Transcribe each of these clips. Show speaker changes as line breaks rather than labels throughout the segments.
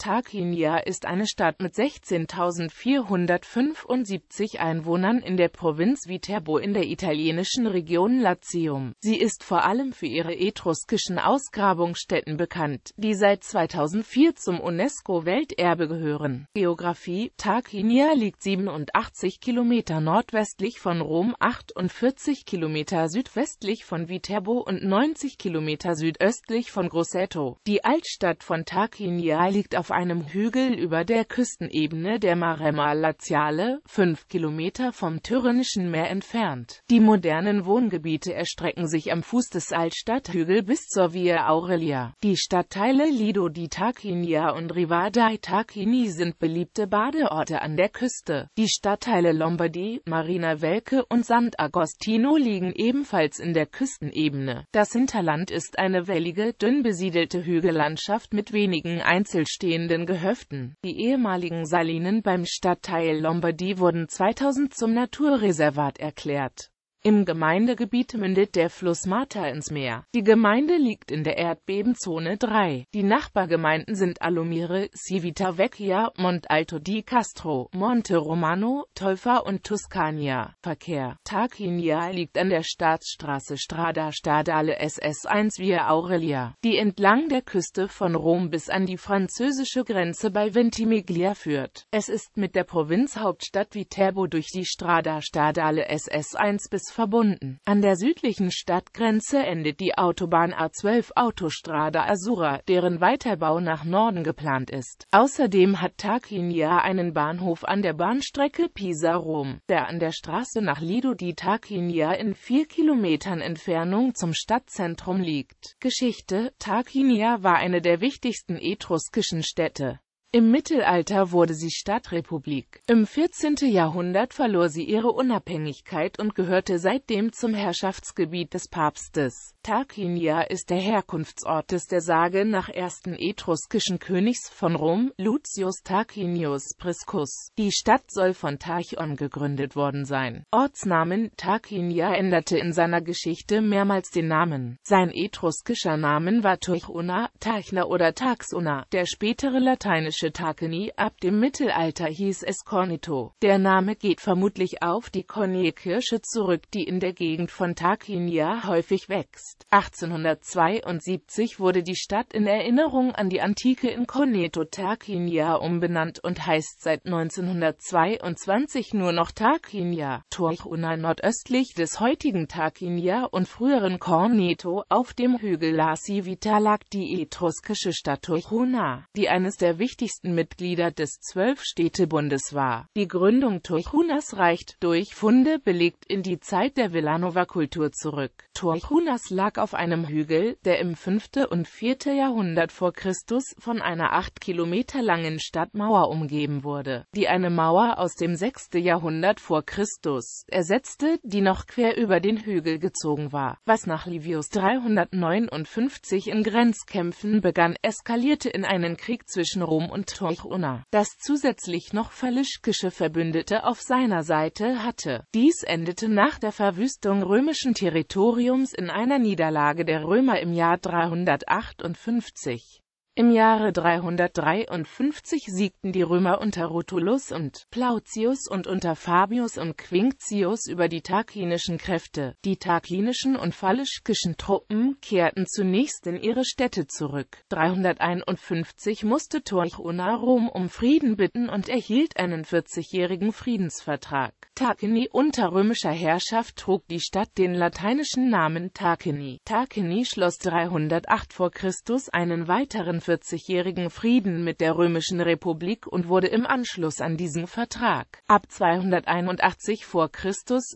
Tarquinia ist eine Stadt mit 16.475 Einwohnern in der Provinz Viterbo in der italienischen Region Latium. Sie ist vor allem für ihre etruskischen Ausgrabungsstätten bekannt, die seit 2004 zum UNESCO-Welterbe gehören. Geografie Tarquinia liegt 87 Kilometer nordwestlich von Rom, 48 Kilometer südwestlich von Viterbo und 90 Kilometer südöstlich von Grosseto. Die Altstadt von Tarquinia liegt auf einem Hügel über der Küstenebene der Maremma Laziale, fünf Kilometer vom Tyrrhenischen Meer entfernt. Die modernen Wohngebiete erstrecken sich am Fuß des Altstadthügel bis zur Via Aurelia. Die Stadtteile Lido di Tarquinia und Rivadai Tarquini sind beliebte Badeorte an der Küste. Die Stadtteile Lombardi, Marina Welke und Sant'Agostino liegen ebenfalls in der Küstenebene. Das Hinterland ist eine wellige, dünn besiedelte Hügellandschaft mit wenigen einzelstehenden stehenden Gehöften. Die ehemaligen Salinen beim Stadtteil Lombardy wurden 2000 zum Naturreservat erklärt im Gemeindegebiet mündet der Fluss Martha ins Meer. Die Gemeinde liegt in der Erdbebenzone 3. Die Nachbargemeinden sind Alumire, Vecchia, Montalto di Castro, Monte Romano, Tolfa und Tuscania. Verkehr Tarquinia liegt an der Staatsstraße Strada Stadale SS1 Via Aurelia, die entlang der Küste von Rom bis an die französische Grenze bei Ventimiglia führt. Es ist mit der Provinzhauptstadt Viterbo durch die Strada Stadale SS1 bis verbunden. An der südlichen Stadtgrenze endet die Autobahn A12 Autostrada Asura, deren Weiterbau nach Norden geplant ist. Außerdem hat Tarquinia einen Bahnhof an der Bahnstrecke Pisa-Rom, der an der Straße nach Lido di Tarquinia in vier Kilometern Entfernung zum Stadtzentrum liegt. Geschichte Tarquinia war eine der wichtigsten etruskischen Städte. Im Mittelalter wurde sie Stadtrepublik. Im 14. Jahrhundert verlor sie ihre Unabhängigkeit und gehörte seitdem zum Herrschaftsgebiet des Papstes. Tarquinia ist der Herkunftsort des der Sage nach ersten etruskischen Königs von Rom, Lucius Tarquinius Priscus. Die Stadt soll von Tarchon gegründet worden sein. Ortsnamen Tarquinia änderte in seiner Geschichte mehrmals den Namen. Sein etruskischer Namen war Turchuna, Tarchna oder Taxuna, der spätere lateinische griechische Takeni, ab dem Mittelalter hieß es Kornito. Der Name geht vermutlich auf die Kornierkirsche zurück, die in der Gegend von Tarquinia häufig wächst. 1872 wurde die Stadt in Erinnerung an die Antike in Corneto Tarquinia umbenannt und heißt seit 1922 nur noch Tarquinia. Torchuna nordöstlich des heutigen Tarquinia und früheren Corneto auf dem Hügel La Civita lag die etruskische Stadt Torchuna, die eines der wichtigsten wichtigsten Mitglieder des Zwölf-Städte-Bundes war. Die Gründung Turchunas reicht, durch Funde belegt, in die Zeit der Villanova-Kultur zurück. Turchunas lag auf einem Hügel, der im 5. und 4. Jahrhundert vor Christus von einer acht Kilometer langen Stadtmauer umgeben wurde, die eine Mauer aus dem 6. Jahrhundert vor Christus ersetzte, die noch quer über den Hügel gezogen war. Was nach Livius 359 in Grenzkämpfen begann, eskalierte in einen Krieg zwischen Rom und und Trochuna, das zusätzlich noch falischkische Verbündete auf seiner Seite hatte. Dies endete nach der Verwüstung römischen Territoriums in einer Niederlage der Römer im Jahr 358. Im Jahre 353 siegten die Römer unter Rutulus und Plautius und unter Fabius und Quinctius über die tarquinischen Kräfte. Die tarquinischen und falischkischen Truppen kehrten zunächst in ihre Städte zurück. 351 musste Torchona Rom um Frieden bitten und erhielt einen 40-jährigen Friedensvertrag. Tarquini unter römischer Herrschaft trug die Stadt den lateinischen Namen Tarquini. Tarquini schloss 308 v. Chr. einen weiteren 40 jährigen Frieden mit der Römischen Republik und wurde im Anschluss an diesen Vertrag ab 281 v. Chr.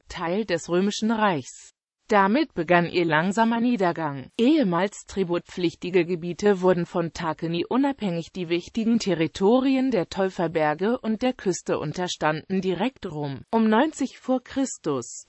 Teil des Römischen Reichs damit begann ihr langsamer Niedergang. Ehemals tributpflichtige Gebiete wurden von Takeni unabhängig. Die wichtigen Territorien der Täuferberge und der Küste unterstanden direkt Rom. Um 90 v. Chr.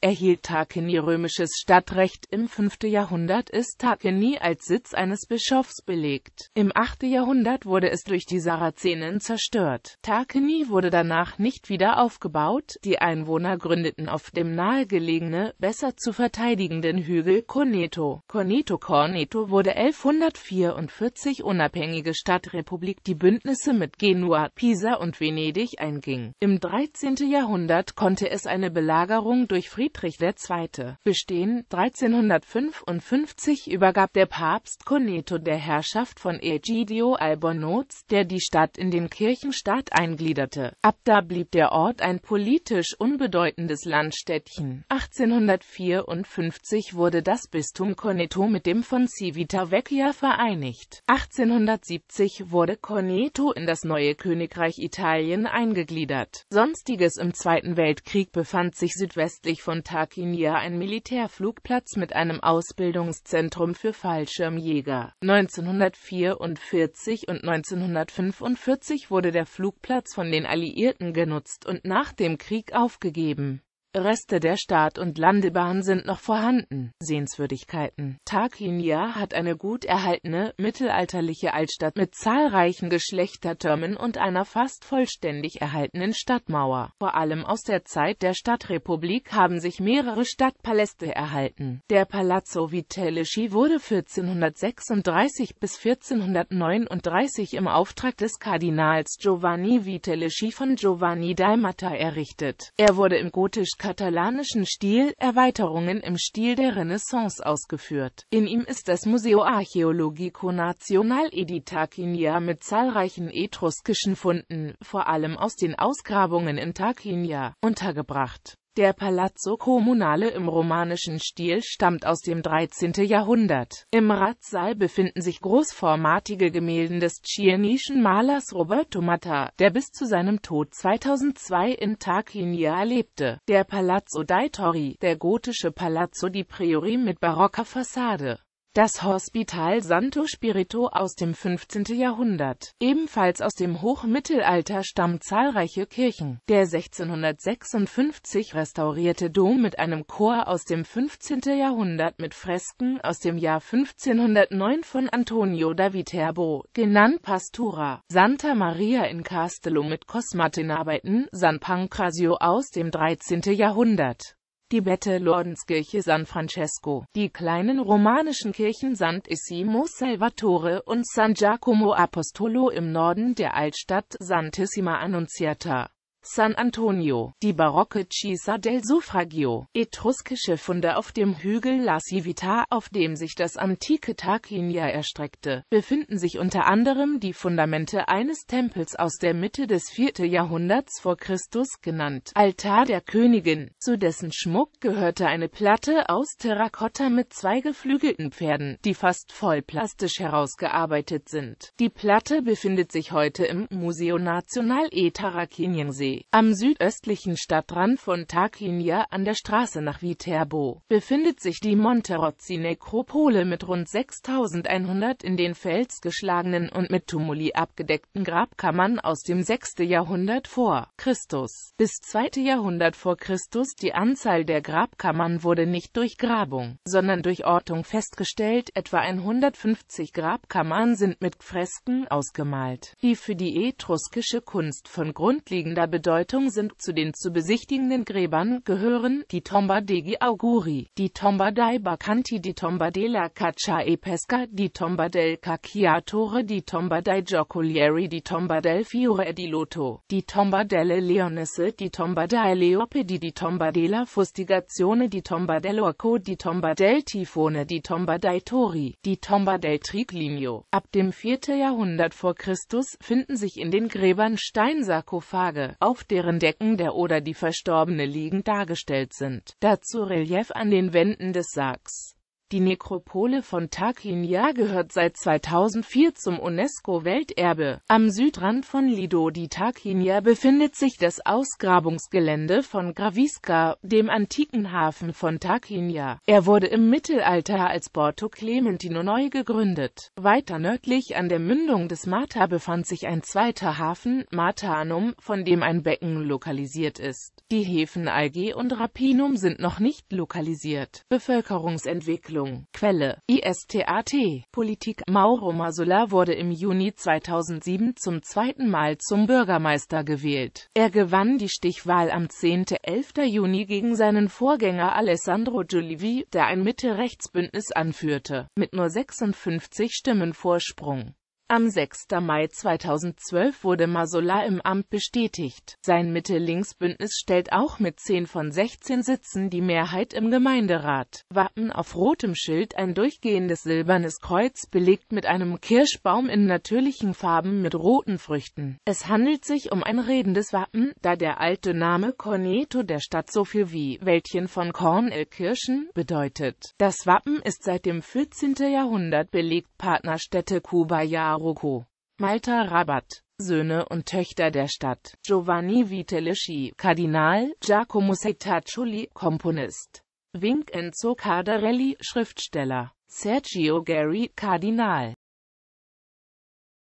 erhielt Takeni römisches Stadtrecht. Im 5. Jahrhundert ist Takeni als Sitz eines Bischofs belegt. Im 8. Jahrhundert wurde es durch die Sarazenen zerstört. Takeni wurde danach nicht wieder aufgebaut. Die Einwohner gründeten auf dem nahegelegene, besser zu verteidigen umliegenden Hügel Corneto. Corneto Corneto wurde 1144 unabhängige Stadtrepublik, die Bündnisse mit Genua, Pisa und Venedig einging. Im 13. Jahrhundert konnte es eine Belagerung durch Friedrich II. bestehen. 1355 übergab der Papst Corneto der Herrschaft von Egidio Albornoz, der die Stadt in den Kirchenstaat eingliederte. Ab da blieb der Ort ein politisch unbedeutendes Landstädtchen. 1854 1850 wurde das Bistum Corneto mit dem von Civita Vecchia vereinigt. 1870 wurde Corneto in das neue Königreich Italien eingegliedert. Sonstiges Im Zweiten Weltkrieg befand sich südwestlich von Tarquinia ein Militärflugplatz mit einem Ausbildungszentrum für Fallschirmjäger. 1944 und 1945 wurde der Flugplatz von den Alliierten genutzt und nach dem Krieg aufgegeben. Reste der Start- und Landebahn sind noch vorhanden. Sehenswürdigkeiten Tarquinia hat eine gut erhaltene, mittelalterliche Altstadt mit zahlreichen Geschlechtertürmen und einer fast vollständig erhaltenen Stadtmauer. Vor allem aus der Zeit der Stadtrepublik haben sich mehrere Stadtpaläste erhalten. Der Palazzo Vitelleschi wurde 1436 bis 1439 im Auftrag des Kardinals Giovanni Vitelleschi von Giovanni Dalmata errichtet. Er wurde im gotisch katalanischen Stil Erweiterungen im Stil der Renaissance ausgeführt. In ihm ist das Museo Archeologico Nacional di Tarquinia mit zahlreichen etruskischen Funden, vor allem aus den Ausgrabungen in Tarquinia, untergebracht der Palazzo Comunale im romanischen Stil stammt aus dem 13. Jahrhundert. Im Ratssaal befinden sich großformatige Gemälde des chienischen Malers Roberto Matta, der bis zu seinem Tod 2002 in Tarquinia lebte. Der Palazzo dei Torri, der gotische Palazzo di Priori mit barocker Fassade das Hospital Santo Spirito aus dem 15. Jahrhundert. Ebenfalls aus dem Hochmittelalter stammen zahlreiche Kirchen. Der 1656 restaurierte Dom mit einem Chor aus dem 15. Jahrhundert mit Fresken aus dem Jahr 1509 von Antonio da Viterbo, genannt Pastura, Santa Maria in Castello mit Cosmatinarbeiten, San Pancrasio aus dem 13. Jahrhundert die Bette Lordenskirche San Francesco, die kleinen romanischen Kirchen Sant'Issimo Salvatore und San Giacomo Apostolo im Norden der Altstadt Santissima Annunziata. San Antonio, die barocke Chiesa del Suffragio, etruskische Funde auf dem Hügel La Civita, auf dem sich das antike Tarquinia erstreckte, befinden sich unter anderem die Fundamente eines Tempels aus der Mitte des 4. Jahrhunderts vor Christus genannt, Altar der Königin, zu dessen Schmuck gehörte eine Platte aus Terrakotta mit zwei geflügelten Pferden, die fast voll plastisch herausgearbeitet sind. Die Platte befindet sich heute im Museo Nacional e Tarquiniensee am südöstlichen Stadtrand von Tarquinia an der Straße nach Viterbo befindet sich die Monterozzi-Nekropole mit rund 6100 in den Fels geschlagenen und mit Tumuli abgedeckten Grabkammern aus dem 6. Jahrhundert vor Christus bis 2. Jahrhundert vor Christus. Die Anzahl der Grabkammern wurde nicht durch Grabung, sondern durch Ortung festgestellt. Etwa 150 Grabkammern sind mit Fresken ausgemalt, die für die etruskische Kunst von grundlegender Bedeutung Bedeutung sind. Zu den zu besichtigenden Gräbern gehören die Tomba degli Auguri, die Tomba dei Bacanti, die Tomba della Caccia e Pesca, die Tomba del Cacciatore, die Tomba dei Giocolieri, die Tomba del Fiore di Loto, die Tomba delle Leonesse, die Tomba dei Leopidi, die Tomba della Fustigazione, die Tomba dell'Orco, die Tomba del Tifone, die Tomba dei Tori, die Tomba del Triclinio. Ab dem 4. Jahrhundert vor Christus finden sich in den Gräbern Steinsarkophage, auch auf deren Decken der oder die Verstorbene liegend dargestellt sind. Dazu Relief an den Wänden des Sargs. Die Nekropole von Tarquinia gehört seit 2004 zum UNESCO-Welterbe. Am Südrand von Lido di Tarquinia befindet sich das Ausgrabungsgelände von Gravisca, dem antiken Hafen von Tarquinia. Er wurde im Mittelalter als Porto Clementino neu gegründet. Weiter nördlich an der Mündung des Mata befand sich ein zweiter Hafen, Matanum, von dem ein Becken lokalisiert ist. Die Häfen Alge und Rapinum sind noch nicht lokalisiert. Bevölkerungsentwicklung Entwicklung. Quelle ISTAT Politik Mauro Masula wurde im Juni 2007 zum zweiten Mal zum Bürgermeister gewählt. Er gewann die Stichwahl am 10.11. Juni gegen seinen Vorgänger Alessandro Giulivi, der ein mitte rechts anführte, mit nur 56 Stimmen Vorsprung. Am 6. Mai 2012 wurde Masola im Amt bestätigt. Sein Mitte-Links-Bündnis stellt auch mit 10 von 16 Sitzen die Mehrheit im Gemeinderat. Wappen auf rotem Schild ein durchgehendes silbernes Kreuz belegt mit einem Kirschbaum in natürlichen Farben mit roten Früchten. Es handelt sich um ein redendes Wappen, da der alte Name Corneto der Stadt so viel wie Wäldchen von Korn el Kirschen bedeutet. Das Wappen ist seit dem 14. Jahrhundert belegt Partnerstädte Kuba Jahr Marokko. Malta Rabat, Söhne und Töchter der Stadt, Giovanni Vitelleschi, Kardinal, Giacomo Setaccioli, Komponist, Vincenzo Cardarelli, Schriftsteller, Sergio Gary, Kardinal,